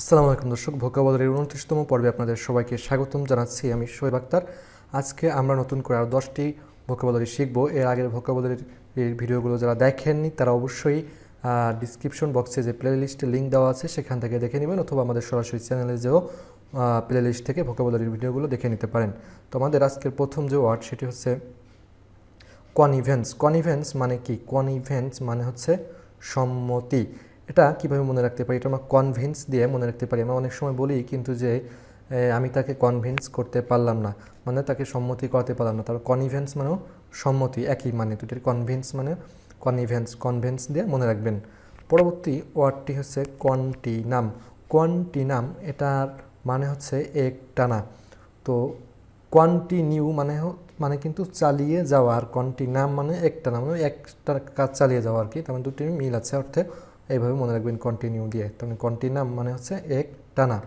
আসসালামু আলাইকুম দর্শক ভোকাবাজারের উনত্রিশতম পর্বে আপনাদের সবাইকে স্বাগতম জানাচ্ছি আমি শোয়েব আক্তার আজকে আমরা নতুন করে আরও দশটি ভোকাবাজারি শিখব এর আগের ভোকাবাজারির ভিডিওগুলো যারা দেখেননি তারা অবশ্যই ডিসক্রিপশন বক্সে যে প্লে লিস্টের লিঙ্ক দেওয়া আছে সেখান থেকে দেখে নেবেন অথবা আমাদের সরাসরি চ্যানেলে যেও প্লে লিস্ট থেকে ভোকাবুলারির ভিডিওগুলো দেখে নিতে পারেন তো আমাদের আজকের প্রথম যে ওয়ার্ড সেটি হচ্ছে কনিভেন্স কনিভেন্স মানে কি কনিভেন্স মানে হচ্ছে সম্মতি এটা কিভাবে মনে রাখতে পারি এটা আমরা কনভিন্স দিয়ে মনে রাখতে পারি আমরা অনেক সময় বলি কিন্তু যে আমি তাকে কনভিন্স করতে পারলাম না মানে তাকে সম্মতি করাতে পারলাম না তারপর কনিভেন্স মানেও সম্মতি একই মানে দুটির কনভিন্স মানে কনিভেন্স কনভেন্স দিয়ে মনে রাখবেন পরবর্তী ওয়ার্ডটি হচ্ছে নাম কোয়ান্টি নাম এটার মানে হচ্ছে এক টানা তো কন্টিনিউ মানে মানে কিন্তু চালিয়ে যাওয়া আর কন্টিনাম মানে একটানা মানে একটা কাজ চালিয়ে যাওয়া আর কি তার মানে দুটি মিল আছে অর্থে এইভাবে মনে রাখবেন কন্টিনিউ দিয়ে তখন মানে কন্টিনাম মানে হচ্ছে এক টানা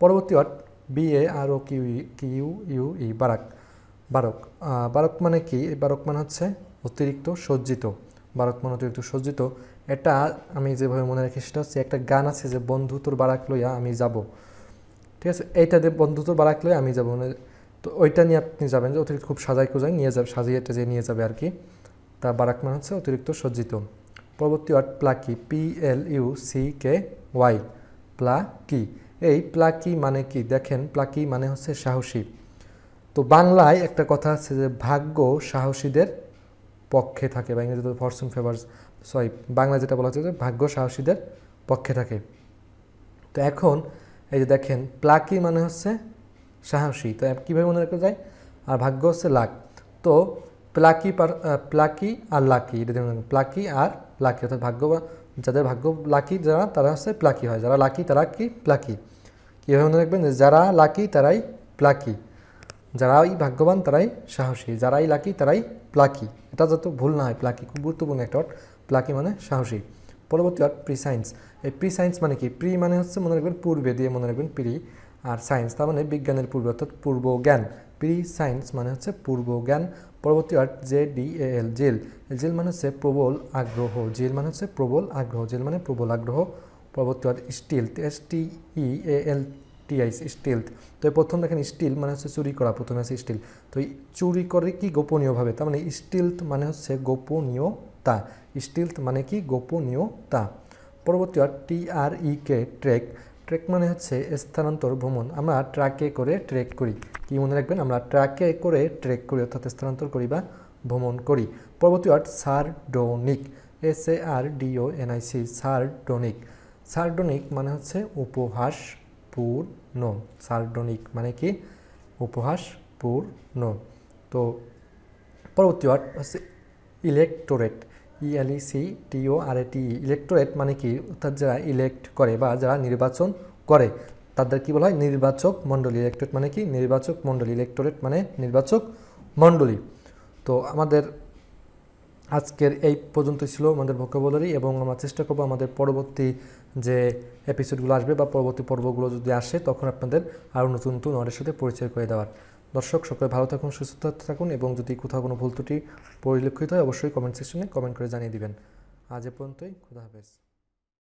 পরবর্তী অর্থ B A R O Q Q U E baroque baroque baroque মানে কি বারক মানে হচ্ছে অতিরিক্ত সজ্জিত বারক মানে অতিরিক্ত সজ্জিত এটা আমি যেভাবে মনে রাখি সেটা হচ্ছে একটা গান আছে যে বন্ধু তোর বারাক লইয়া আমি যাব ঠিক আছে এইটা দিয়ে বন্ধু তোর বারাক লইয়া আমি যাব মানে তো ওইটা নিয়ে আপনি যাবেন যে অতিরিক্ত খুব সাজাই কুজাই নিয়ে যাবে সাজিয়ে এটা যে নিয়ে যাবে আর কি তা বারাক মানে হচ্ছে অতিরিক্ত সজ্জিত পরবর্তী word plucky P L U C K Y plucky এই প্লাকি মানে কি দেখেন প্লাকি মানে হচ্ছে সাহসী তো বাংলায় একটা কথা আছে যে ভাগ্য সাহসীদের পক্ষে থাকে বা ইংরেজিতে ফরচুন ফেভার্স সরি বাংলা যেটা বলা হচ্ছে যে ভাগ্য সাহসীদের পক্ষে থাকে তো এখন এই যে দেখেন প্লাকি মানে হচ্ছে সাহসী তো কীভাবে মনে রাখা যায় আর ভাগ্য হচ্ছে লাক তো প্লাকি প্লাকি আর লাকি এটা প্লাকি আর লাকি অর্থাৎ ভাগ্যবান যাদের ভাগ্য লাকি যারা তারা হচ্ছে প্লাকি হয় যারা লাকি তারা কি প্লাকি কীভাবে মনে রাখবেন যারা লাকি তারাই প্লাকি যারাই ভাগ্যবান তারাই সাহসী যারাই লাকি তারাই প্লাকি এটা যত ভুল না হয় প্লাকি খুব গুরুত্বপূর্ণ একটা অর্থ প্লাকি মানে সাহসী পরবর্তী অর্থ প্রি সায়েন্স এই প্রি সায়েন্স মানে কি প্রি মানে হচ্ছে মনে রাখবেন পূর্বে দিয়ে মনে রাখবেন প্রি আর সায়েন্স তার মানে বিজ্ঞানের পূর্বে অর্থাৎ পূর্ব জ্ঞান প্রি সায়েন্স মানে হচ্ছে পূর্ব জ্ঞান পরবর্তী word Z L zeal zeal মানে হচ্ছে প্রবল আগ্রহ জেল মানে হচ্ছে প্রবল আগ্রহ জেল মানে প্রবল আগ্রহ পরবর্তী word stealth S T E L T H stealth তো প্রথম দেখেন স্টিল মানে হচ্ছে চুরি করা প্রথমে আছে স্টিল তো চুরি করে কি গোপনীয়ভাবে তার মানে স্টিল মানে হচ্ছে গোপনীয়তা স্টিল মানে কি গোপনীয়তা পরবর্তী আর ই কে ট্রেক ট্রেক মানে হচ্ছে স্থানান্তর ভ্রমণ আমরা ট্রাকে করে ট্রেক করি কি মনে রাখবেন আমরা ট্র্যাকে করে ট্রেক করি অর্থাৎ স্থানান্তর করি বা ভ্রমণ করি পরবর্তী word sardonic S A R D O N I C sardonic sardonic মানে হচ্ছে উপহাসপূর্ণ সারডোনিক মানে কি উপহাসপূর্ণ তো পরবর্তী ওয়ার্ড হচ্ছে ইলেকটোরেট ইএলইসি টিও আর টি ইলেকটোরেট মানে কি অর্থাৎ যারা ইলেক্ট করে বা যারা নির্বাচন করে তাদের কি বলা হয় নির্বাচক মণ্ডলী ইলেকট্রেট মানে কি নির্বাচক মণ্ডলী ইলেকটোরেট মানে নির্বাচক মণ্ডলী তো আমাদের আজকের এই পর্যন্ত ছিল আমাদের ভোকাবুলারি এবং আমরা চেষ্টা করবো আমাদের পরবর্তী যে এপিসোডগুলো আসবে বা পরবর্তী পর্বগুলো যদি আসে তখন আপনাদের আরও নতুন নতুন ওয়ার্ডের সাথে পরিচয় করে দেওয়ার দর্শক সকলে ভালো থাকুন সুস্থ থাকুন এবং যদি কোথাও কোনো ভুল ত্রুটি পরিলক্ষিত হয় অবশ্যই কমেন্ট সেকশনে কমেন্ট করে জানিয়ে দিবেন আজ এ পর্যন্তই খুদা হাফেজ